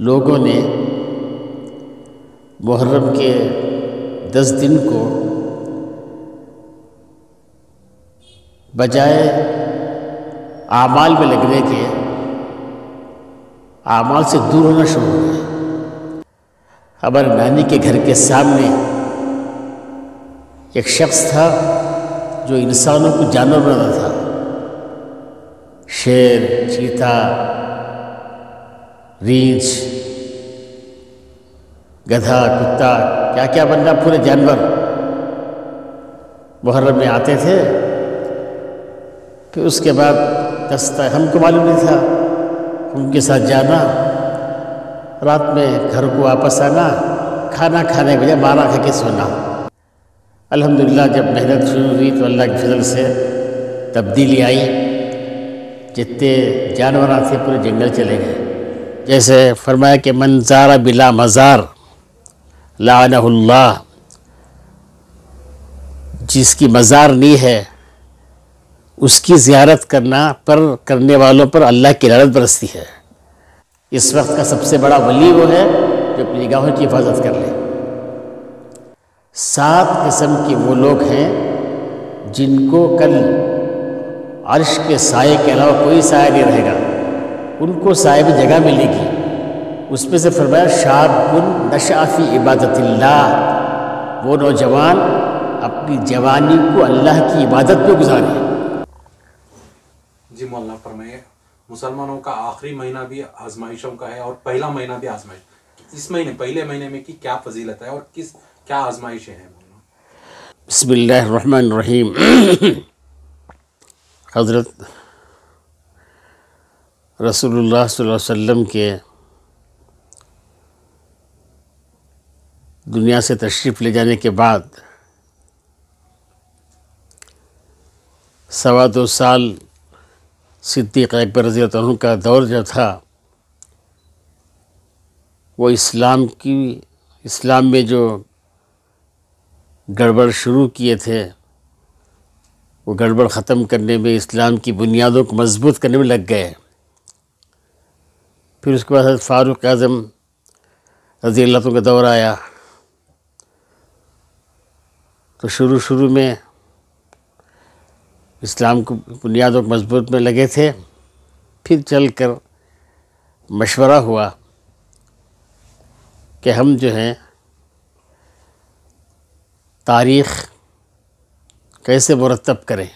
लोगों ने मुहर्रम के दस दिन को बजाय आमाल में लगने के आमाल से दूर होना शुरू हो गया हमारे नानी के घर के सामने एक शख्स था जो इंसानों को जानवर बनाता था शेर चीता रीछ गधा कुत्ता क्या क्या बन पूरे जानवर मुहर्रम में आते थे फिर उसके बाद दस्ता हमको मालूम नहीं था उनके साथ जाना रात में घर को वापस आना खाना खाने के बजाय मारा खा के सोना अल्हम्दुलिल्लाह जब मेहनत शुरू हुई तो अल्लाह के फजल से तब्दीली आई जितने जानवर आते पूरे जंगल चले गए जैसे फरमाया कि मंजारा बिला मज़ार लानहुल्ला जिसकी मज़ार नहीं है उसकी ज़्यारत करना पर करने वालों पर अल्लाह की लानत बरसती है इस वक्त का सबसे बड़ा वली वो है जो अपनी गाहों की हिफाजत कर ले सात किस्म के वो लोग हैं जिनको कल अर्श के साय के अलावा कोई साया नहीं रहेगा उनको साहिब जगह मिलेगी उसमें से फरमाया शाहबुल नशाफ़ी इबादतल्ला वो नौजवान अपनी जवानी को अल्लाह की इबादत में गुजारे जी मौलाना फरमाए मुसलमानों का आखिरी महीना भी आजमाइशों का है और पहला महीना भी आजमाइश इस महीने पहले महीने में की क्या फजीलत है और किस क्या आजमाइशें हैं बसमीम हज़रत रसूलुल्लाह सल्लल्लाहु अलैहि वसल्लम के दुनिया से तशरीफ़ ले जाने के बाद सवा दो साल सिद्दीक़ अकबर रजी का दौर जो था वो इस्लाम की इस्लाम में जो गड़बड़ शुरू किए थे वो गड़बड़ ख़त्म करने में इस्लाम की बुनियादों को मजबूत करने में लग गए फिर उसके बाद फ़ारूक आज़म रजी अल्लाह का दौर आया तो शुरू शुरू में इस्लाम को बुनियादों को मजबूत में लगे थे फिर चल कर मशवरा हुआ कि हम जो हैं तारीख़ कैसे मुरतब करें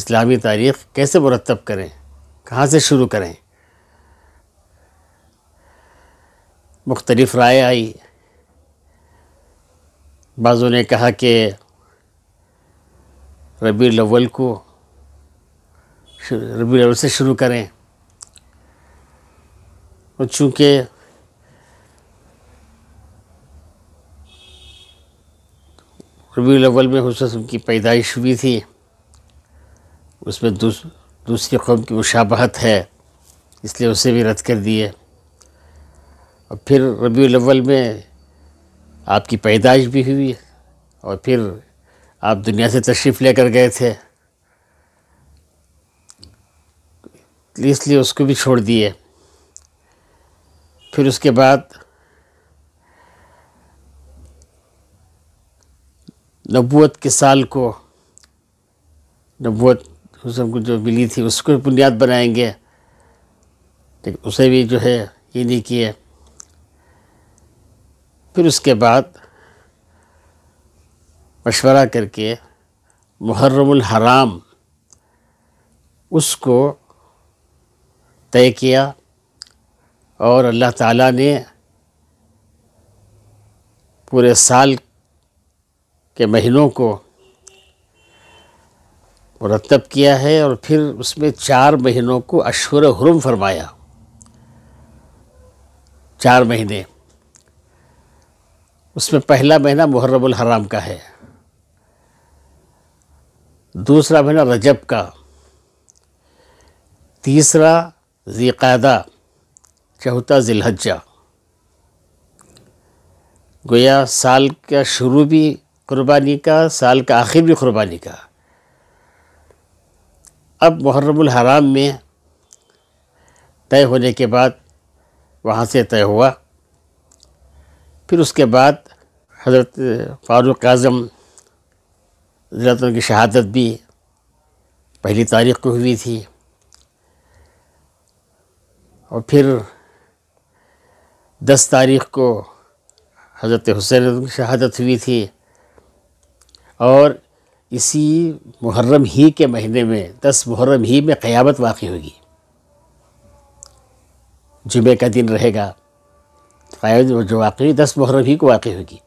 इस्लामी तारीख़ कैसे मुरतब करें कहाँ से शुरू करें मुख्तलिफ राय आई बाज़ों ने कहा कि रबी अव्वल को रबी अव्वल से शुरू करें और चूँकि रबी अव्वल में हुसन उनकी पैदाइश हुई थी उसमें दूस, दूसरी कौम की मुशाबहत है इसलिए उसे भी रद्द कर दिए और फिर रबी अव्वल में आपकी पैदाइश भी हुई और फिर आप दुनिया से तशरीफ़ लेकर गए थे इसलिए उसको भी छोड़ दिए फिर उसके बाद नबूत के साल को नबूत हुसन को जो मिली थी उसको बुनियाद बनाएंगे लेकिन उसे भी जो है ये नहीं किया फिर उसके बाद मशवरा करके मुहर्रमुल हराम उसको तय किया और अल्लाह ताला ने पूरे साल के महीनों को मुरतब किया है और फिर उसमें चार महीनों को अशहर हरम फरमाया चार महीने उसमें पहला महीना मुहर्रबुल हराम का है दूसरा महीना रजब का तीसरा ज़ीक़ादा चौथा ज़िलहजा गोया साल का शुरू भी कुर्बानी का साल का आखिर भी कुर्बानी का अब मुहर्रमुल हराम में तय होने के बाद वहाँ से तय हुआ फिर उसके बाद हज़रत फ़ारूक आज़म हजरत की शहादत भी पहली तारीख को हुई थी और फिर दस तारीख को हज़रत हुसैन की शहादत हुई थी और इसी मुहर्रम ही के महीने में दस मुहर्रम ही में क़यामत वाक़ होगी जुमे का दिन रहेगा शायद वो जो वाकई दस मुहर्रम ही को वाकई होगी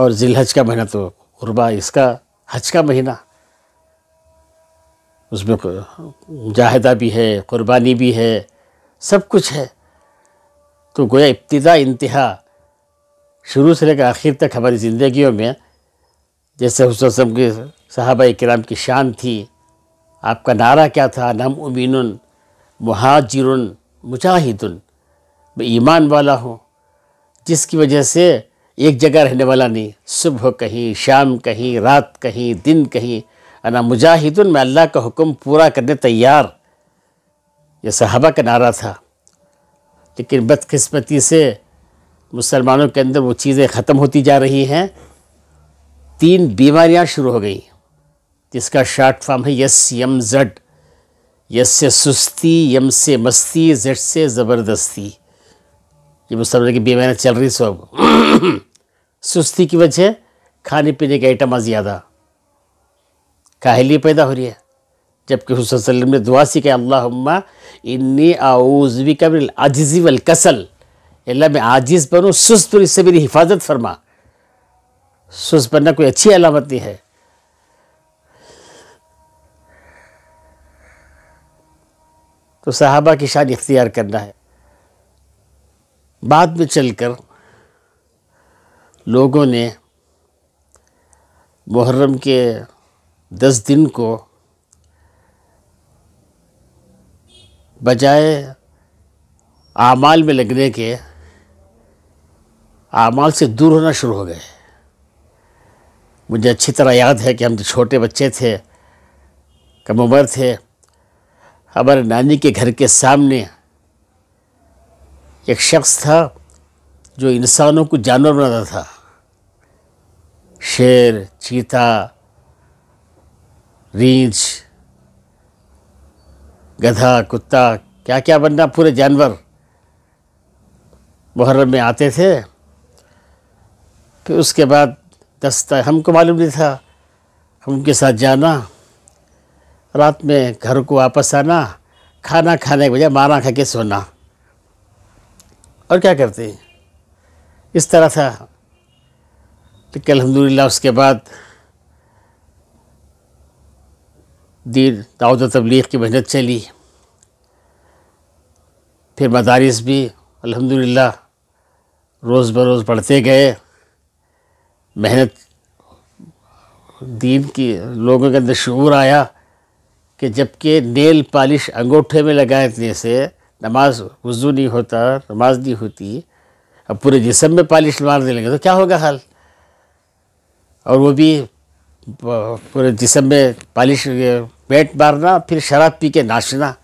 और जिलहज का महीना तो गुरबा इसका हज का महीना उसमें मुजाहिदा भी है क़ुरबानी भी है सब कुछ है तो गोया इब्तदा इंतहा शुरू से लेकर आखिर तक हमारी ज़िंदगियों में जैसे हुसम के साहबा कराम की शान थी आपका नारा क्या था नम उमीन महाजिर मुजाहिदन मैं ईमान वाला हूँ जिसकी वजह से एक जगह रहने वाला नहीं सुबह कहीं शाम कहीं रात कहीं दिन कहीं अना मुजाहिदन में अल्लाह का हुक्म पूरा करने तैयार यह सहाबा का नारा था लेकिन बदकस्मती से मुसलमानों के अंदर वो चीज़ें ख़त्म होती जा रही हैं तीन बीमारियां शुरू हो गई जिसका शार्ट फॉर्म है यस यम जड यस से सुस्ती यम से मस्ती जड से ज़बरदस्ती जब वो सब की बीमारियाँ चल रही सब सुस्ती की वजह खाने पीने के आइटम आज ज़्यादा काहली पैदा हो रही है जबकि हुसैन ने दुआ सी कि अल्लाह इन्नी आऊजवी का आजिजी वल कसल अल्लाह मैं आजिज़ बनूँ सुस्त और इससे मेरी हिफाजत फरमा सुस्त बनना कोई अच्छी अलामत नहीं है तो सहाबा की शान इख्तियार करना है बाद में चलकर लोगों ने मुहर्रम के दस दिन को बजाय आमाल में लगने के आमाल से दूर होना शुरू हो गए मुझे अच्छी तरह याद है कि हम जो तो छोटे बच्चे थे कम उम्र थे हमारे नानी के घर के सामने एक शख्स था जो इंसानों को जानवर बनाता था शेर चीता रींछ गधा कुत्ता क्या क्या बनना पूरे जानवर मुहर्रम में आते थे फिर उसके बाद दस्ता हमको मालूम नहीं था हम उनके साथ जाना रात में घर को वापस आना खाना खाने के बजाय मारा खा के सोना और क्या करते हैं इस तरह था तो लेकिन अलहमदिल्ला उसके बाद दीर दाऊद तबलीग की मेहनत चली फिर मदारस भी अलहमदिल्ला रोज़ बरोज़ बढ़ते गए मेहनत दीन की लोगों के अंदर शूर आया कि जबकि नेल पालिश अंगूठे में लगाने से नमाज वज़ू नहीं होता नमाज नहीं होती अब पूरे जिसम में पालिश मार देंगे तो क्या होगा हाल और वो भी पूरे जिसम में पालिश पेट मारना फिर शराब पी के नाचना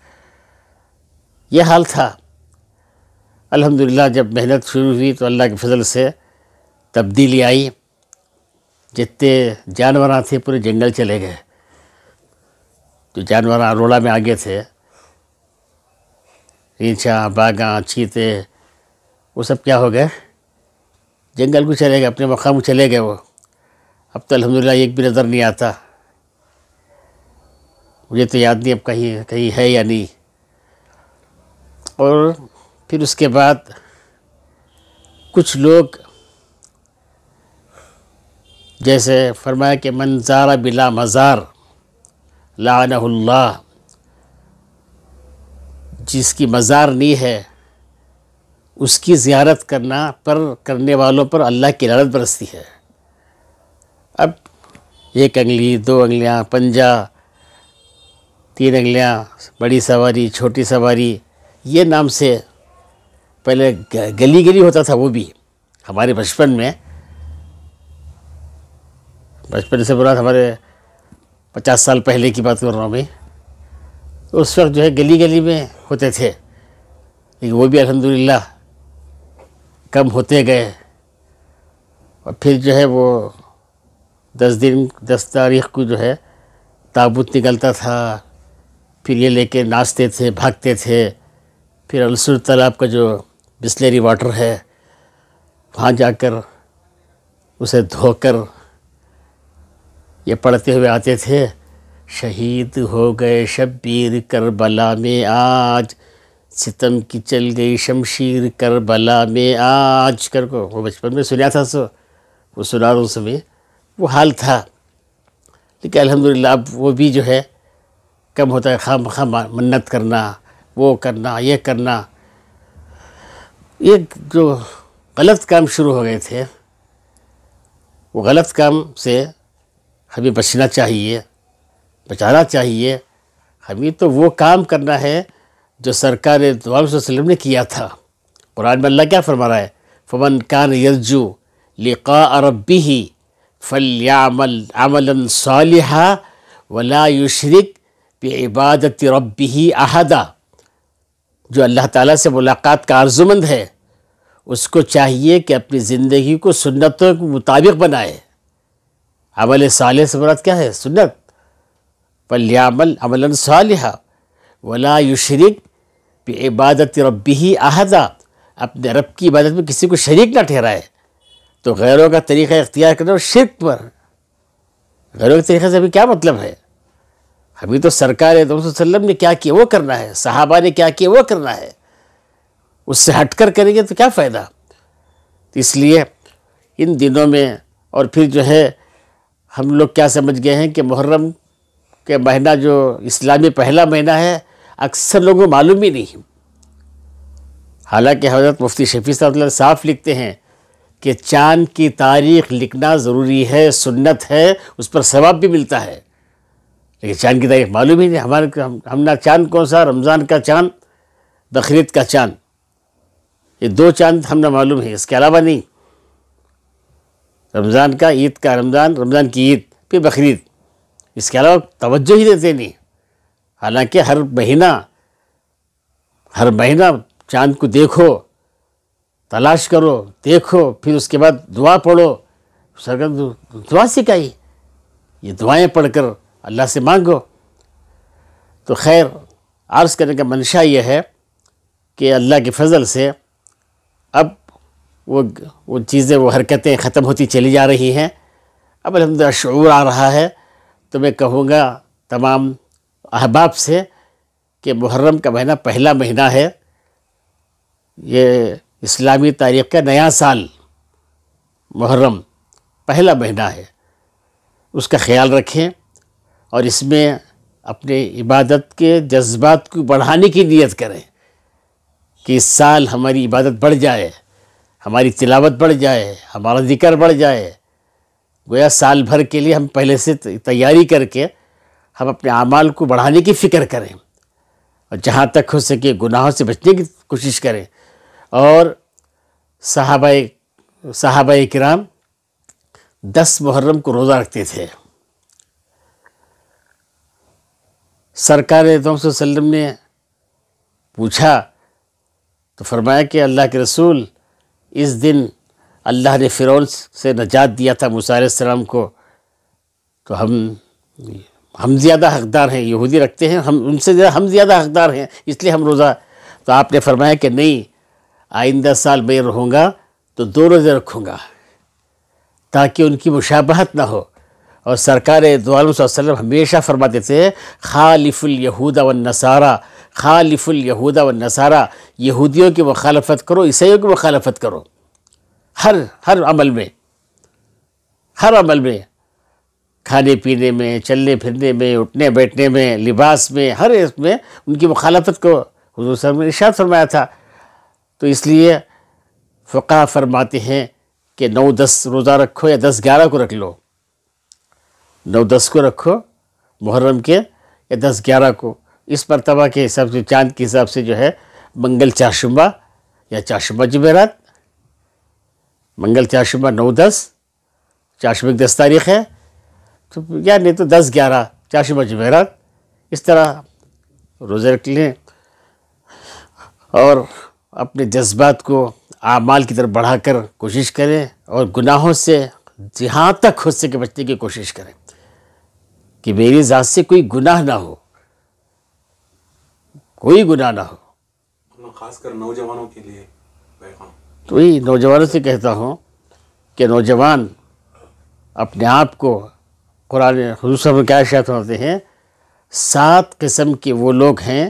यह हाल था अल्हम्दुलिल्लाह जब मेहनत शुरू हुई तो अल्लाह के फजल से तब्दीली आई जितने जानवर थे पूरे जंगल चले गए जो जानवर अरोड़ा में आगे थे रीछा बागा चीते वो सब क्या हो गए जंगल को चले गए अपने मकाम को चले गए वो अब तो अलहमदिल्ला एक भी नज़र नहीं आता मुझे तो याद नहीं अब कहीं कहीं है या नहीं और फिर उसके बाद कुछ लोग जैसे फरमाया कि मंजारा बिला मज़ार लाला जिसकी मज़ार नहीं है उसकी ज़्यारत करना पर करने वालों पर अल्लाह की लड़त बरसती है अब एक अंगली दो अंगलियाँ पंजा तीन अंगलियाँ बड़ी सवारी छोटी सवारी ये नाम से पहले गली गली होता था वो भी हमारे बचपन में बचपन से बुरा हमारे पचास साल पहले की बात कर रहा हूँ मैं उस वक्त जो है गली गली में होते थे लेकिन वो भी अलहमदिल्ला कम होते गए और फिर जो है वो दस दिन दस तारीख को जो है ताबूत निकलता था फिर ये लेके नाचते थे भागते थे फिर अलसुर तालाब का जो बिस्लेरी वाटर है वहाँ जाकर उसे धोकर ये पढ़ते हुए आते थे शहीद हो गए शब्बीर करबला में आज सितम की चल गई शमशीर करबला में आज कर को वो बचपन में सुना था सो वो सुना रहा समय वो हाल था लेकिन अल्हम्दुलिल्लाह अब वो भी जो है कम होता है खाम खाम मन्नत करना वो करना ये करना ये जो गलत काम शुरू हो गए थे वो गलत काम से हमें बचना चाहिए बचाना चाहिए हमें तो वो काम करना है जो सरकार वसलम ने किया था कुरान में अल्लाह क्या फरमा रहा है फमन कान यजू लिका रबी ही फल्यामल अमलन सालिहा वला युशरक बेबादत रबी ही अहदा जो अल्लाह ताला से मुलाकात का आर्जुमंद है उसको चाहिए कि अपनी ज़िंदगी को सुन्नतों के मुताबिक बनाए अमल साल से मुराद क्या है सुन्नत वल्यामल अमलन सालहा वला युशरिक इबादत ही आहदा अपने रब की इबादत में किसी को शरीक ना ठहराए तो गैरों का तरीक़ा इख्तियार करना और शिरक पर गैरों के तरीक़े से अभी क्या मतलब है अभी तो सरकार तो वसल्लम ने क्या किया वो करना है साहबा ने क्या किया वो करना है उससे हट कर करेंगे तो क्या फ़ायदा तो इसलिए इन दिनों में और फिर जो है हम लोग क्या समझ गए हैं कि मुहर्रम कि महीना जो इस्लामी पहला महीना है अक्सर लोगों को मालूम ही नहीं हालांकि हजरत मुफ्ती शफी साहब साफ लिखते हैं कि चाँद की तारीख लिखना ज़रूरी है सुन्नत है उस पर सवाब भी मिलता है लेकिन चाँद की तारीख मालूम ही नहीं हमारे हम, हम ना चाँद कौन सा रमज़ान का चाँद बकरीद का चाँद ये दो चाँद हम ना मालूम है इसके अलावा नहीं रमज़ान का ईद का रमज़ान रमज़ान की ईद फिर बकरीद इसके अलावा तवज्जो ही देते नहीं हालांकि हर महीना हर महीना चांद को देखो तलाश करो देखो फिर उसके बाद दुआ पढ़ो सरकार दुआ सिखाई ये दुआएं पढ़कर अल्लाह से मांगो तो खैर आर्ज़ करने का मंशा यह है कि अल्लाह के फजल से अब वो वो चीज़ें वो हरकतें ख़त्म होती चली जा रही हैं अब अलहमद शूर आ रहा है तो मैं कहूँगा तमाम अहबाब से कि मुहर्रम का महीना पहला महीना है ये इस्लामी तारीख का नया साल मुहर्रम पहला महीना है उसका ख्याल रखें और इसमें अपने इबादत के जज्बात को बढ़ाने की नीयत करें कि इस साल हमारी इबादत बढ़ जाए हमारी तिलावत बढ़ जाए हमारा ज़िक्र बढ़ जाए गोया साल भर के लिए हम पहले से तैयारी करके हम अपने अमाल को बढ़ाने की फ़िक्र करें और जहाँ तक हो सके गुनाहों से बचने की कोशिश करें और साहब साहब कराम दस मुहर्रम को रोज़ा रखते थे सरकार वसल्लम ने पूछा तो फरमाया कि अल्लाह के रसूल इस दिन अल्लाह ने फिर से नजात दिया था मूसा को तो हम हम ज़्यादा हकदार हैं यहूदी रखते हैं हम उनसे ज़्यादा हम ज़्यादा हकदार हैं इसलिए हम रोज़ा तो आपने फरमाया कि नहीं आइंदा साल मैं रहूँगा तो दो रोज़े रखूँगा ताकि उनकी मुशाबहत ना हो और सरकार दोम हमेशा फरमाते थे खालिफुल यहूदा व नसारा खालिफुल यहूदा व नसारा यहूदियों की मुखालफत करो ईसाइयों की मुखालफत करो हर हर अमल में हर अमल में खाने पीने में चलने फिरने में उठने बैठने में लिबास में हर इसमें उनकी मुखालफत को हजूर सर ने इशाद फरमाया था तो इसलिए फ़का फरमाते हैं कि नौ दस रोज़ा रखो या दस ग्यारह को रख लो नौ दस को रखो मुहर्रम के या दस ग्यारह को इस मरतबा के हिसाब से चांद के हिसाब से जो है मंगल चारशुबा या चारशुबा जमेरात मंगल चार शुमा नौ दस चार में दस तारीख है तो या नहीं तो दस ग्यारह चार शुमा जमेरात इस तरह रोज़े रख लें और अपने जज्बात को आमाल की तरफ बढ़ाकर कोशिश करें और गुनाहों से जहाँ तक हो सके बचने की कोशिश करें कि मेरी ज़ात से कोई गुनाह ना हो कोई गुनाह ना हो खासकर नौजवानों के लिए पैगाम तो ये नौजवानों से कहता हूँ कि नौजवान अपने आप को कुरान हजूसम में क्या शायद होते हैं सात किस्म के वो लोग हैं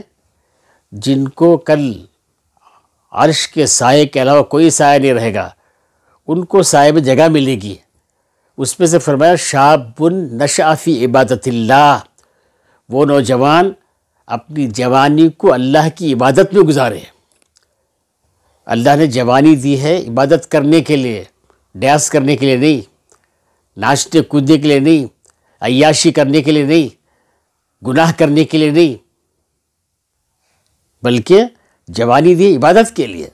जिनको कल अर्श के साय के अलावा कोई साया नहीं रहेगा उनको साय में जगह मिलेगी उसमें से फरमाया शाबुन नशाफ़ी ला वो नौजवान अपनी जवानी को अल्लाह की इबादत में गुजारे अल्लाह ने जवानी दी है इबादत करने के लिए डांस करने के लिए नहीं नाचने कूदने के लिए नहीं अयाशी करने के लिए नहीं गुनाह करने के लिए नहीं बल्कि जवानी दी इबादत के लिए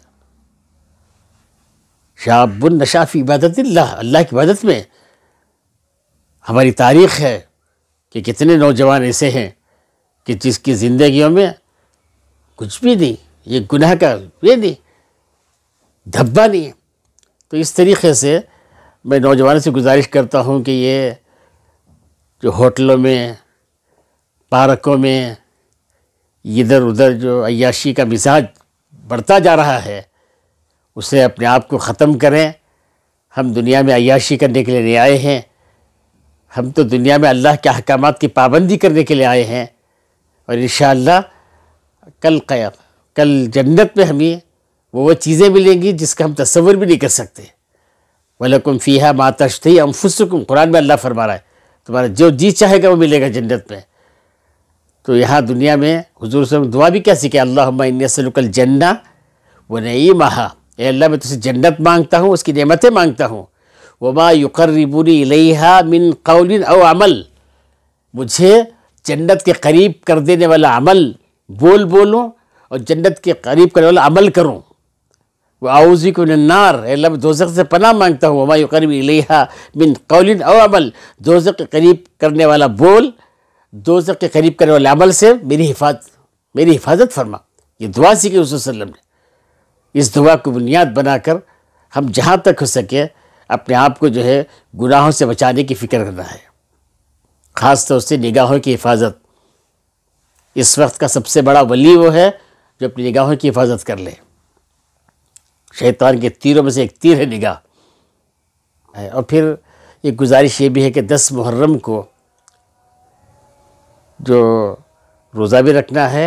शाहबुल नशाफ़ी इबादत अल्लाह की इबादत में हमारी तारीख है कि कितने नौजवान ऐसे हैं कि जिसकी ज़िंदगियों में कुछ भी नहीं ये गुनाह का ये नहीं धब्बा नहीं है तो इस तरीके से मैं नौजवानों से गुजारिश करता हूँ कि ये जो होटलों में पार्कों में इधर उधर जो अयाशी का मिजाज बढ़ता जा रहा है उसे अपने आप को ख़त्म करें हम दुनिया में अयाशी करने के लिए नहीं आए हैं हम तो दुनिया में अल्लाह के अहकाम की पाबंदी करने के लिए आए हैं और इन कल क़याम कल जन्नत में हमें वो वो चीज़ें मिलेंगी जिसका हम तस्वर भी नहीं कर सकते वलकुम थी हम फुसकुम कुरान में अल्लाह फरमा रहा है तुम्हारा जो जी चाहेगा वो मिलेगा जन्नत में तो यहाँ दुनिया में हजूर से दुआ भी क्या सीखे अल्लाह इन्सलकल जन्ना व नई महा ए अल्लाह मैं तुझसे जन्नत मांगता हूँ उसकी नमतें मांगता हूँ वमा युकर्रिबुनी लिहा मिन कौलिन और अमल मुझे जन्नत के करीब कर देने वाला अमल बोल बोलूँ और जन्नत के करीब करने वाला अमल करूँ व को लब दोजक से पना मांगता हूँ हमारी करीबी लिहा बिन कौलिन और अमल दोजक के करीब करने वाला बोल दोजक के करीब करने वाले अमल से मेरी हिफाजत मेरी हिफाजत फरमा ये दुआ सीखी वसल्लम ने इस दुआ को बुनियाद बनाकर हम जहाँ तक हो सके अपने आप को जो है गुनाहों से बचाने की फ़िक्र करना है ख़ास तौर से निगाहों की हिफाजत इस वक्त का सबसे बड़ा वली वो है जो अपनी निगाहों की हिफाजत कर ले शैतान के तीरों में से एक तीर है निगाह है और फिर एक गुजारिश ये भी है कि दस मुहर्रम को जो रोज़ा भी रखना है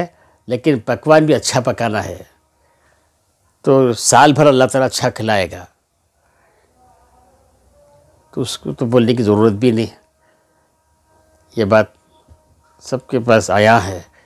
लेकिन पकवान भी अच्छा पकाना है तो साल भर अल्लाह ताला अच्छा खिलाएगा तो उसको तो बोलने की ज़रूरत भी नहीं ये बात सबके पास आया है